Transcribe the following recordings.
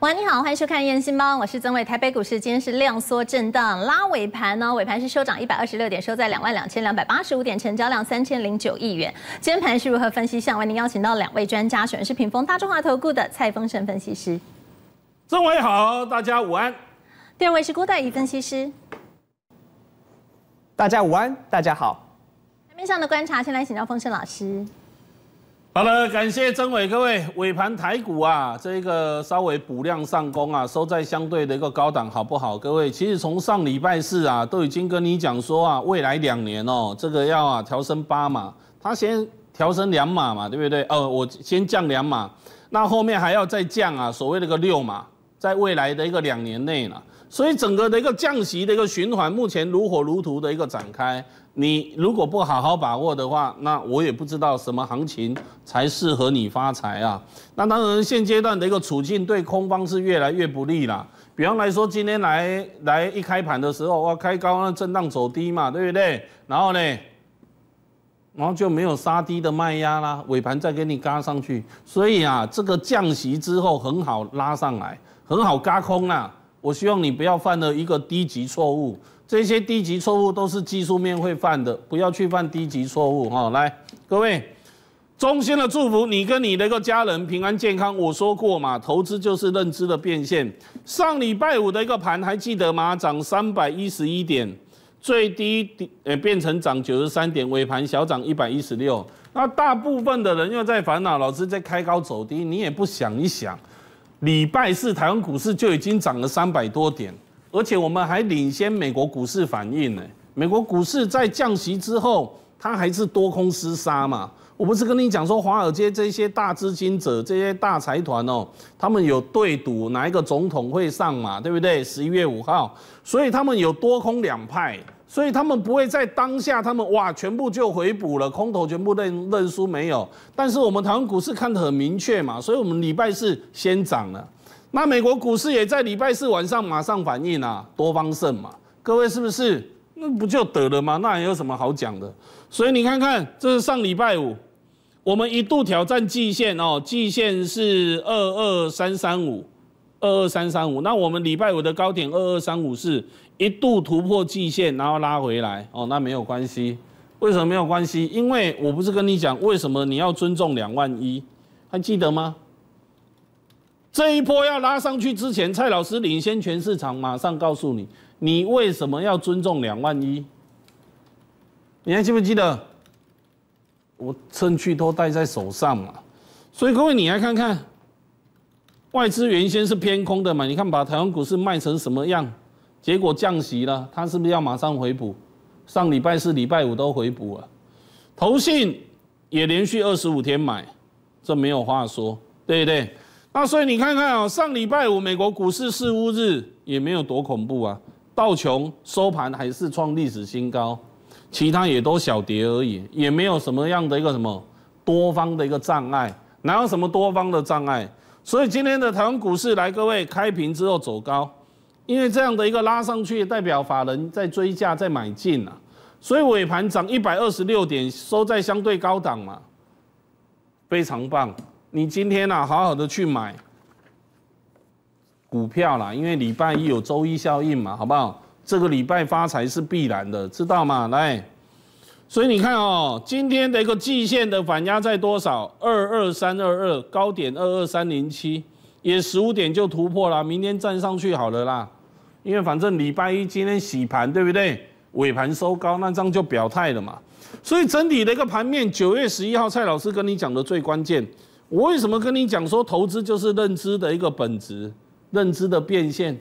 晚你好，欢迎收看《燕新帮》，我是曾伟。台北股市今天是量缩震荡，拉尾盘呢？尾盘是收涨一百二十六点，收在两万两千两百八十五点，成交量三千零九亿元。今天盘是如何分析？先为您邀请到两位专家，选是屏风大中华投顾的蔡丰盛分析师，曾伟好，大家午安。第二位是郭代仪分析师，大家午安，大家好。台面上的观察，先来请教丰盛老师。好了，感谢曾伟，各位尾盘台股啊，这个稍微补量上攻啊，收在相对的一个高档，好不好？各位，其实从上礼拜四啊，都已经跟你讲说啊，未来两年哦，这个要啊调升八码，它先调升两码嘛，对不对？哦，我先降两码，那后面还要再降啊，所谓的个六码，在未来的一个两年内呢。所以整个的一个降息的一个循环，目前如火如荼的一个展开。你如果不好好把握的话，那我也不知道什么行情才适合你发财啊。那当然，现阶段的一个处境对空方是越来越不利啦。比方来说，今天来来一开盘的时候，哇，开高那震荡走低嘛，对不对？然后呢，然后就没有杀低的卖压啦，尾盘再给你嘎上去。所以啊，这个降息之后很好拉上来，很好嘎空啦。我希望你不要犯了一个低级错误，这些低级错误都是技术面会犯的，不要去犯低级错误哈。来，各位，衷心的祝福你跟你的一个家人平安健康。我说过嘛，投资就是认知的变现。上礼拜五的一个盘还记得吗？涨三百一十一点，最低呃变成涨九十三点，尾盘小涨一百一十六。那大部分的人又在烦恼，老师在开高走低，你也不想一想。礼拜四，台湾股市就已经涨了三百多点，而且我们还领先美国股市反应呢。美国股市在降息之后，它还是多空厮杀嘛。我不是跟你讲说，华尔街这些大资金者、这些大财团哦，他们有对赌哪一个总统会上嘛，对不对？十一月五号，所以他们有多空两派。所以他们不会在当下，他们哇全部就回补了，空头全部认认输没有。但是我们台湾股市看得很明确嘛，所以我们礼拜四先涨了。那美国股市也在礼拜四晚上马上反应啊，多方胜嘛，各位是不是？那不就得了吗？那还有什么好讲的？所以你看看，这是上礼拜五，我们一度挑战季线哦，季线是二二三三五。二二三三五，那我们礼拜五的高点二二三五是一度突破季线，然后拉回来，哦，那没有关系。为什么没有关系？因为我不是跟你讲，为什么你要尊重两万一？还记得吗？这一波要拉上去之前，蔡老师领先全市场，马上告诉你，你为什么要尊重两万一？你还记不记得？我证据都带在手上嘛，所以各位，你来看看。外资原先是偏空的嘛，你看把台湾股市卖成什么样？结果降息了，它是不是要马上回补？上礼拜四、礼拜五都回补了，投信也连续二十五天买，这没有话说，对不对？那所以你看看哦，上礼拜五美国股市四五日，也没有多恐怖啊，道琼收盘还是创历史新高，其他也都小跌而已，也没有什么样的一个什么多方的一个障碍，哪有什么多方的障碍？所以今天的台湾股市来，各位开平之后走高，因为这样的一个拉上去，代表法人在追价在买进啊，所以尾盘涨一百二十六点，收在相对高档嘛，非常棒。你今天啊，好好的去买股票啦，因为礼拜一有周一效应嘛，好不好？这个礼拜发财是必然的，知道吗？来。所以你看哦，今天的一个季线的反压在多少？二二三二二高点，二二三零七也十五点就突破了，明天站上去好了啦。因为反正礼拜一今天洗盘，对不对？尾盘收高，那这样就表态了嘛。所以整体的一个盘面，九月十一号蔡老师跟你讲的最关键。我为什么跟你讲说投资就是认知的一个本质，认知的变现。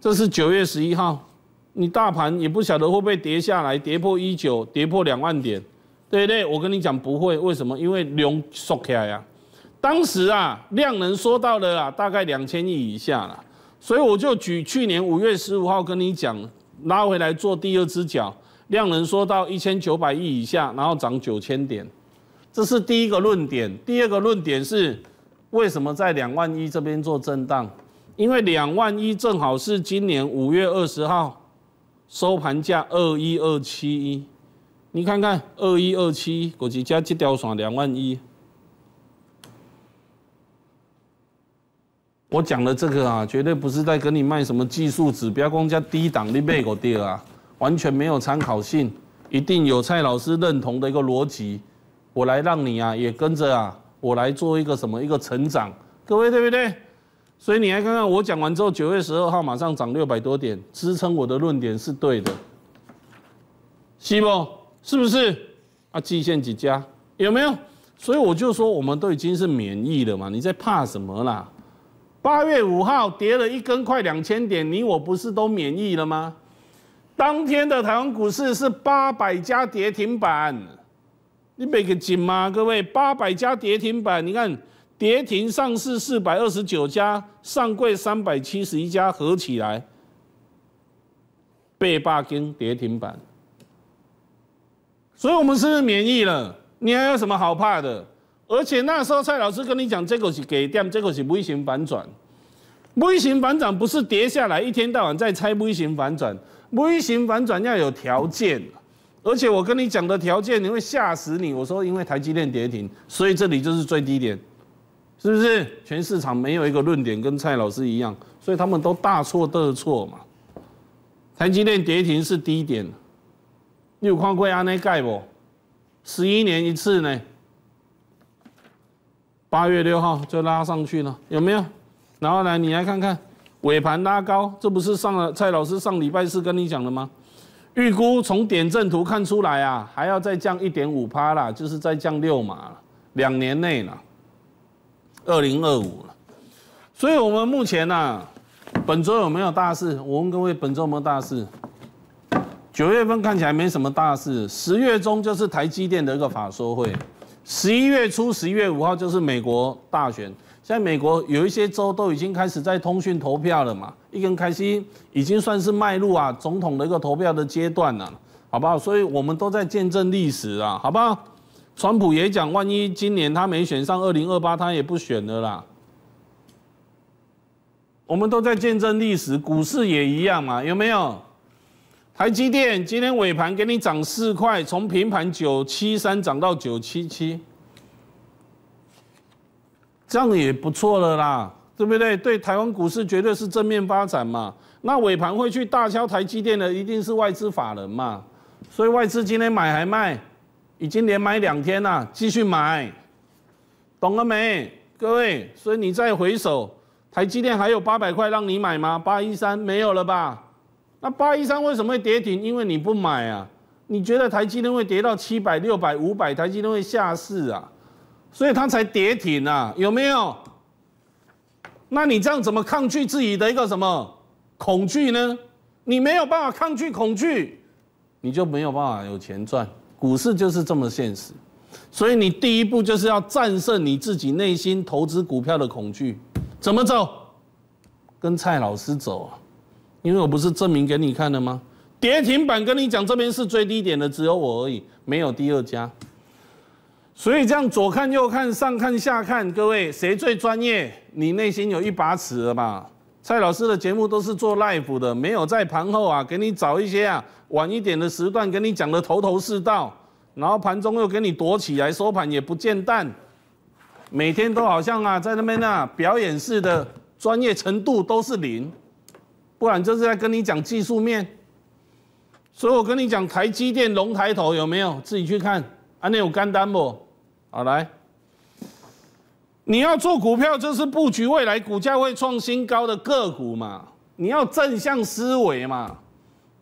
这是九月十一号。你大盘也不晓得会不会跌下来，跌破一九，跌破两万点，对不对？我跟你讲不会，为什么？因为量缩起来啊。当时啊，量能缩到了啊，大概两千亿以下了。所以我就举去年五月十五号跟你讲，拉回来做第二只脚，量能缩到一千九百亿以下，然后涨九千点。这是第一个论点。第二个论点是，为什么在两万一这边做震荡？因为两万一正好是今年五月二十号。收盘价二一二七，你看看二一二七，估计加这条线两万一。我讲的这个啊，绝对不是在跟你卖什么技术指标，光加低档你卖我跌啊，完全没有参考性。一定有蔡老师认同的一个逻辑，我来让你啊也跟着啊，我来做一个什么一个成长，各位对不对？所以你来看看，我讲完之后，九月十二号马上涨六百多点，支撑我的论点是对的。西蒙是不是？啊，季线几家有没有？所以我就说，我们都已经是免疫了嘛，你在怕什么啦？八月五号跌了一根快两千点，你我不是都免疫了吗？当天的台湾股市是八百家跌停板，你没个紧吗？各位，八百家跌停板，你看。跌停上市四百二十九家，上柜三百七十一家，合起来被霸根跌停板，所以我们是免疫了，你还有什么好怕的？而且那时候蔡老师跟你讲，这个是给跌，这个是微型反转，微型反转不是跌下来一天到晚在猜微型反转，微型反转要有条件，而且我跟你讲的条件，你会吓死你。我说因为台积电跌停，所以这里就是最低点。是不是全市场没有一个论点跟蔡老师一样，所以他们都大错特错嘛？台积电跌停是低点，有矿贵安内盖不？十一年一次呢，八月六号就拉上去了，有没有？然后来你来看看，尾盘拉高，这不是上了蔡老师上礼拜四跟你讲的吗？预估从点阵图看出来啊，还要再降一点五趴啦，就是再降六码了，两年内了。二零二五了，所以，我们目前呢，本周有没有大事？我问各位，本周有没大事？九月份看起来没什么大事，十月中就是台积电的一个法说会，十一月初，十一月五号就是美国大选。现在美国有一些州都已经开始在通讯投票了嘛，一根开心已经算是迈入啊总统的一个投票的阶段了，好不好？所以我们都在见证历史啊，好不好？川普也讲，万一今年他没选上，二零二八他也不选了啦。我们都在见证历史，股市也一样嘛，有没有？台积电今天尾盘给你涨四块，从平盘九七三涨到九七七，这样也不错了啦，对不对？对台湾股市绝对是正面发展嘛。那尾盘会去大敲台积电的，一定是外资法人嘛。所以外资今天买还卖？已经连买两天了，继续买，懂了没，各位？所以你再回首，台积电还有八百块让你买吗？八一三没有了吧？那八一三为什么会跌停？因为你不买啊！你觉得台积电会跌到七百、六百、五百，台积电会下市啊？所以它才跌停啊，有没有？那你这样怎么抗拒自己的一个什么恐惧呢？你没有办法抗拒恐惧，你就没有办法有钱赚。股市就是这么现实，所以你第一步就是要战胜你自己内心投资股票的恐惧。怎么走？跟蔡老师走啊！因为我不是证明给你看了吗？跌停板跟你讲，这边是最低点的，只有我而已，没有第二家。所以这样左看右看，上看下看，各位谁最专业？你内心有一把尺了吧？蔡老师的节目都是做 live 的，没有在盘后啊，给你找一些啊晚一点的时段，给你讲的头头是道，然后盘中又给你躲起来，收盘也不见蛋，每天都好像啊在那边啊表演似的，专业程度都是零，不然这是在跟你讲技术面，所以我跟你讲台积电龙抬头有没有？自己去看啊，那有干单不？好，来。你要做股票，就是布局未来股价会创新高的个股嘛？你要正向思维嘛，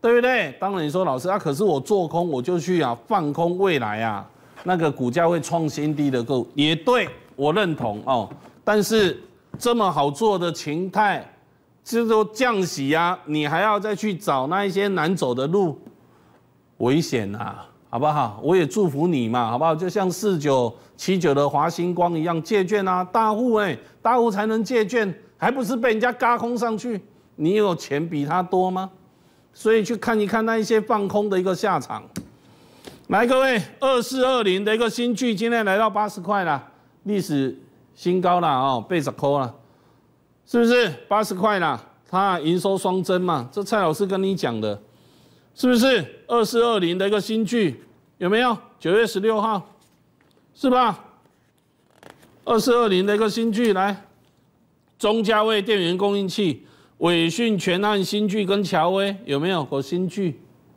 对不对？当然你说老师啊，可是我做空我就去啊，放空未来啊，那个股价会创新低的个股也对我认同哦。但是这么好做的形态，就是说降息啊，你还要再去找那一些难走的路，危险啊！好不好？我也祝福你嘛，好不好？就像四九七九的华星光一样借券啊，大户哎，大户才能借券，还不是被人家嘎空上去？你有钱比他多吗？所以去看一看那一些放空的一个下场。来，各位，二四二零的一个新剧今天来到八十块了，历史新高了啊，被砸空了，是不是八十块了？它营收双增嘛，这蔡老师跟你讲的。是不是二四二零的一个新剧有没有？九月十六号，是吧？二四二零的一个新剧来，中价位电源供应器、伟讯全案新剧跟乔威有没有？和新剧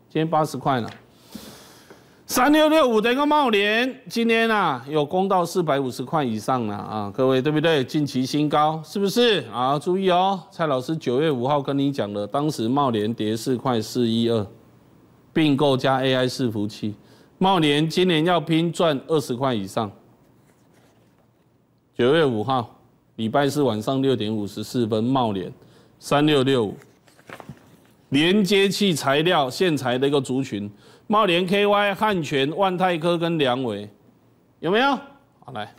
今天八十块了。三六六五的一个茂联，今天啊有攻到四百五十块以上了啊，各位对不对？近期新高是不是？啊，注意哦，蔡老师九月五号跟你讲的，当时茂联跌四块四一二。并购加 AI 伺服器，茂联今年要拼赚二十块以上。九月五号，礼拜四晚上六点五十四分，茂联三六六五，连接器材料线材的一个族群，茂联 KY、汉全、万泰科跟梁伟有没有？好，来，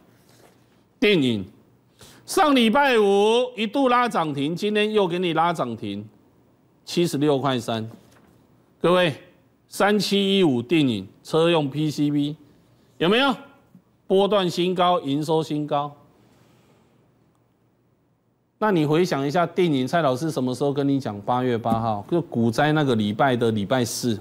电影上礼拜五一度拉涨停，今天又给你拉涨停，七十六块三，各位。三七一五电影车用 PCB 有没有？波段新高，营收新高。那你回想一下，电影蔡老师什么时候跟你讲？八月八号，就股灾那个礼拜的礼拜四，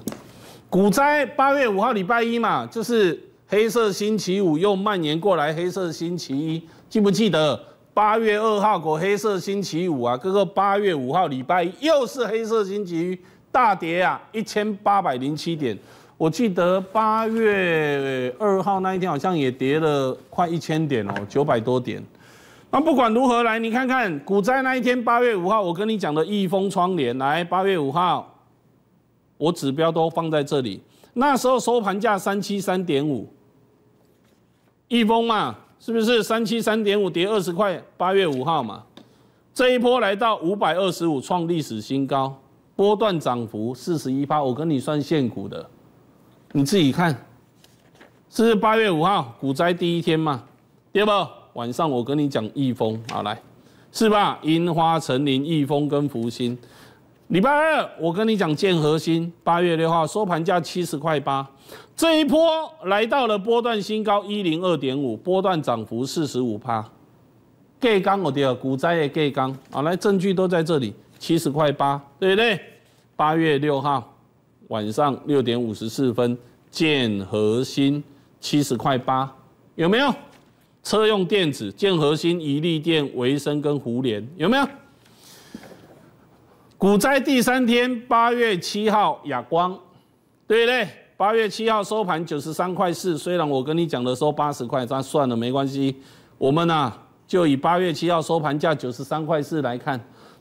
股灾八月五号礼拜一嘛，就是黑色星期五又蔓延过来，黑色星期一，记不记得？八月二号过黑色星期五啊，哥哥八月五号礼拜一又是黑色星期。大跌啊，一千八百零七点，我记得八月二号那一天好像也跌了快一千点哦，九百多点。那不管如何来，你看看股灾那一天，八月五号，我跟你讲的易丰窗帘，来八月五号，我指标都放在这里，那时候收盘价三七三点五，易丰嘛，是不是三七三点五跌二十块？八月五号嘛，这一波来到五百二十五创历史新高。波段涨幅四十一趴，我跟你算现股的，你自己看。是八月五号股灾第一天嘛？对二，晚上我跟你讲易风，好来，是吧？樱花成林，易风跟福星。礼拜二我跟你讲建核心，八月六号收盘价七十块八，这一波来到了波段新高一零二点五，波段涨幅四十五趴。钙钢我第二，股灾的钙钢，好来，证据都在这里。七十块八，对不对？八月六号晚上六点五十四分，建核心七十块八，有没有？车用电子，建核心、亿利电、维生跟湖联，有没有？股灾第三天，八月七号，亚光，对不对？八月七号收盘九十三块四，虽然我跟你讲的收八十块，但算了，没关系。我们呢，就以八月七号收盘价九十三块四来看。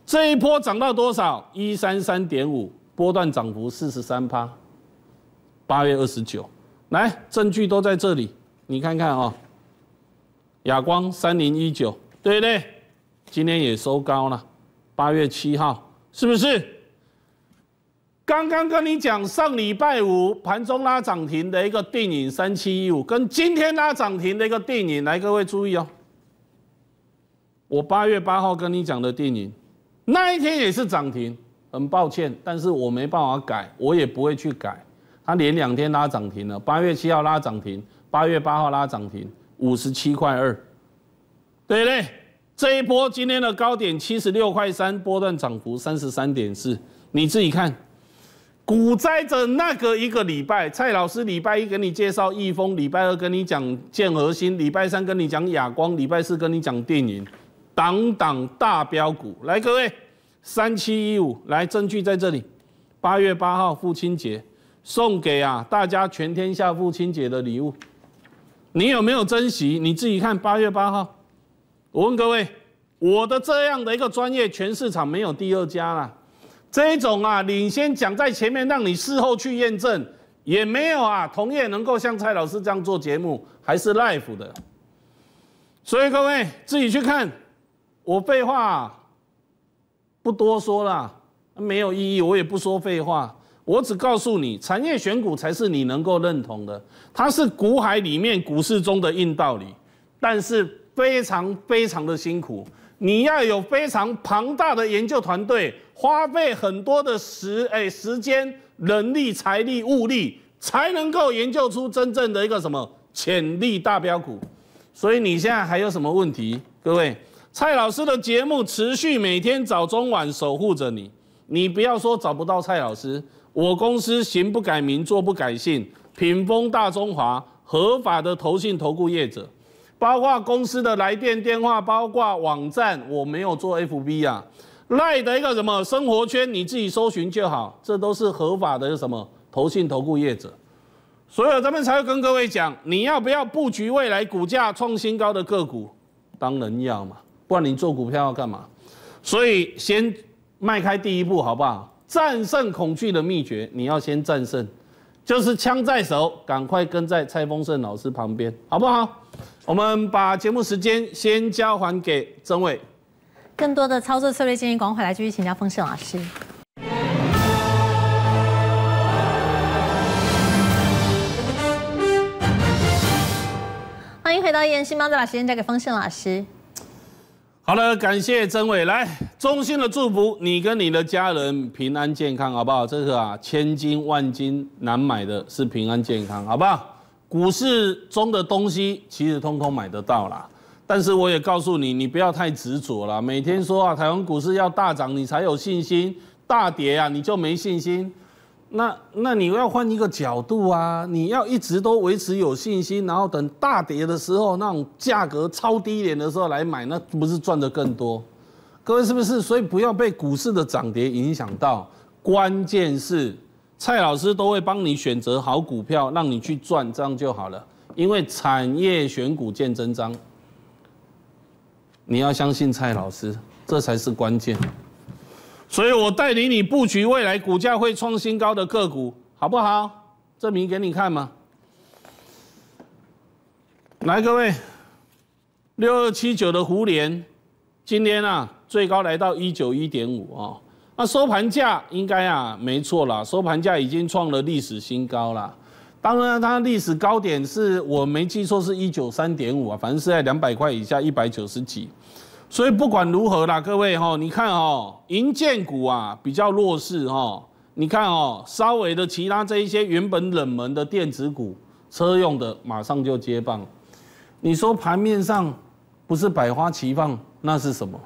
这一波涨到多少？一三三点五，波段涨幅四十三趴。八月二十九，来证据都在这里，你看看哦。亚光三零一九，对不对？今天也收高了，八月七号，是不是？刚刚跟你讲上礼拜五盘中拉涨停的一个电影三七一五，跟今天拉涨停的一个电影，来各位注意哦。我八月八号跟你讲的电影。那一天也是涨停，很抱歉，但是我没办法改，我也不会去改。他连两天拉涨停了，八月七号拉涨停，八月八号拉涨停，五十七块二，对不对？这一波今天的高点七十六块三，波段涨幅三十三点四，你自己看。股灾的那个一个礼拜，蔡老师礼拜一给你介绍易峰，礼拜二跟你讲建核新，礼拜三跟你讲亚光，礼拜四跟你讲电影。党党大标股来，各位三七一五来，证据在这里。八月八号父亲节，送给啊大家全天下父亲节的礼物。你有没有珍惜？你自己看八月八号。我问各位，我的这样的一个专业，全市场没有第二家了。这种啊，领先讲在前面，让你事后去验证，也没有啊。同业能够像蔡老师这样做节目，还是 life 的。所以各位自己去看。我废话不多说了，没有意义，我也不说废话。我只告诉你，产业选股才是你能够认同的，它是股海里面股市中的硬道理，但是非常非常的辛苦，你要有非常庞大的研究团队，花费很多的时诶时间、人力、财力、物力，才能够研究出真正的一个什么潜力大标股。所以你现在还有什么问题，各位？蔡老师的节目持续每天早中晚守护着你，你不要说找不到蔡老师。我公司行不改名，做不改姓，品风大中华，合法的投信投顾业者，包括公司的来电电话，包括网站，我没有做 F B 啊，赖的一个什么生活圈，你自己搜寻就好。这都是合法的，什么投信投顾业者？所以，咱们才会跟各位讲，你要不要布局未来股价创新高的个股？当然要嘛。不然你做股票要干嘛？所以先迈开第一步，好不好？战胜恐惧的秘诀，你要先战胜，就是枪在手，赶快跟在蔡丰盛老师旁边，好不好？我们把节目时间先交还给曾伟。更多的操作策略建议，赶快来继续请教丰盛老师。欢迎回到演新猫，再把时间交给丰盛老师。好了，感谢曾伟来，衷心的祝福你跟你的家人平安健康，好不好？这个啊，千金万金难买的，是平安健康，好不好？股市中的东西其实通通买得到啦，但是我也告诉你，你不要太执着了。每天说啊，台湾股市要大涨你才有信心，大跌啊你就没信心。那那你要换一个角度啊！你要一直都维持有信心，然后等大跌的时候，那种价格超低点的时候来买，那不是赚的更多？各位是不是？所以不要被股市的涨跌影响到。关键是，蔡老师都会帮你选择好股票，让你去赚，这样就好了。因为产业选股见真章，你要相信蔡老师，这才是关键。所以我带领你布局未来股价会创新高的个股，好不好？证明给你看嘛。来，各位，六二七九的胡联，今天啊最高来到一九一点五啊，那收盘价应该啊没错啦，收盘价已经创了历史新高啦。当然，它历史高点是我没记错是一九三点五啊，反正是在两百块以下一百九十几。所以不管如何啦，各位哈，你看哦，银建股啊比较弱势哈，你看哦，稍微的其他这一些原本冷门的电子股、车用的，马上就接棒。你说盘面上不是百花齐放，那是什么？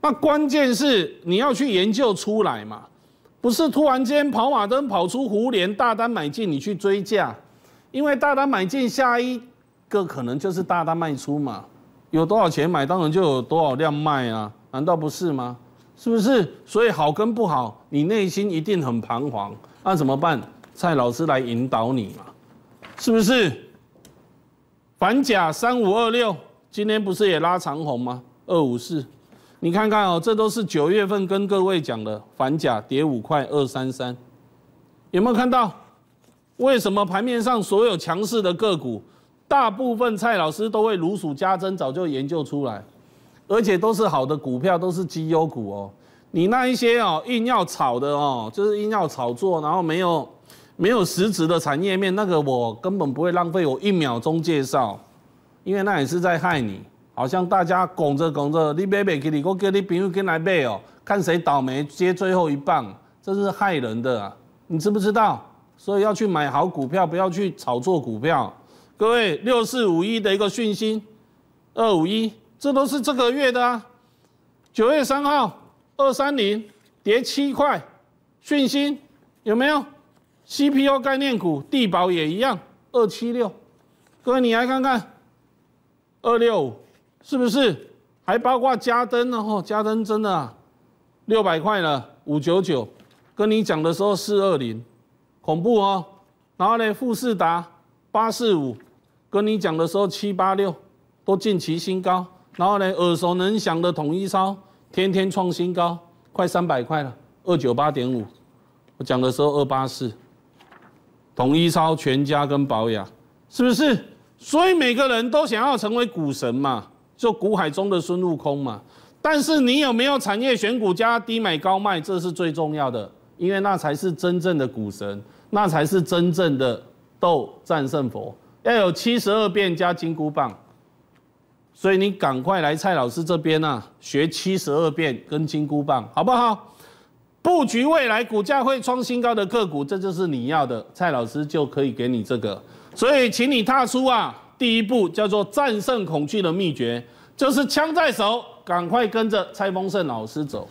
那关键是你要去研究出来嘛，不是突然间跑马灯跑出湖联大单买进，你去追价，因为大单买进下一个可能就是大单卖出嘛。有多少钱买，当然就有多少量卖啊，难道不是吗？是不是？所以好跟不好，你内心一定很彷徨，那怎么办？蔡老师来引导你嘛，是不是？反甲三五二六，今天不是也拉长红吗？二五四，你看看哦，这都是九月份跟各位讲的反甲跌五块二三三，有没有看到？为什么盘面上所有强势的个股？大部分蔡老师都会如数家珍，早就研究出来，而且都是好的股票，都是绩优股哦。你那一些哦，硬要炒的哦，就是硬要炒作，然后没有没有实质的产业面，那个我根本不会浪费我一秒钟介绍，因为那也是在害你。好像大家拱着拱着，你买背给你我叫你友跟来买哦，看谁倒霉接最后一棒，这是害人的啊，你知不知道？所以要去买好股票，不要去炒作股票。各位，六四五一的一个讯息，二五一，这都是这个月的啊。九月三号，二三零，跌七块，讯息有没有？CPU 概念股地保也一样，二七六。各位你来看看，二六五是不是？还包括加登呢？哈，嘉登真的六百块了，五九九。跟你讲的时候四二零，恐怖哦。然后呢，富士达八四五。跟你讲的时候，七八六都近期新高，然后呢，耳熟能详的统一超天天创新高，快三百块了，二九八点五。我讲的时候二八四，统一超、全家跟保亚，是不是？所以每个人都想要成为股神嘛，就股海中的孙悟空嘛。但是你有没有产业选股加低买高卖，这是最重要的，因为那才是真正的股神，那才是真正的斗战胜佛。要有七十二变加金箍棒，所以你赶快来蔡老师这边啊，学七十二变跟金箍棒，好不好？布局未来股价会创新高的个股，这就是你要的，蔡老师就可以给你这个。所以，请你踏出啊，第一步叫做战胜恐惧的秘诀，就是枪在手，赶快跟着蔡峰盛老师走。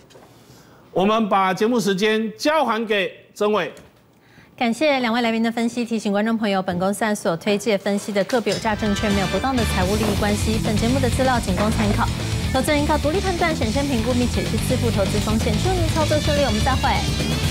我们把节目时间交还给曾伟。感谢两位来宾的分析，提醒观众朋友，本公司所推介分析的个别有价证券没有不当的财务利益关系。本节目的资料仅供参考，投资应靠独立判断、审慎评估，并且是自负投资风险。祝您操作顺利，我们再会。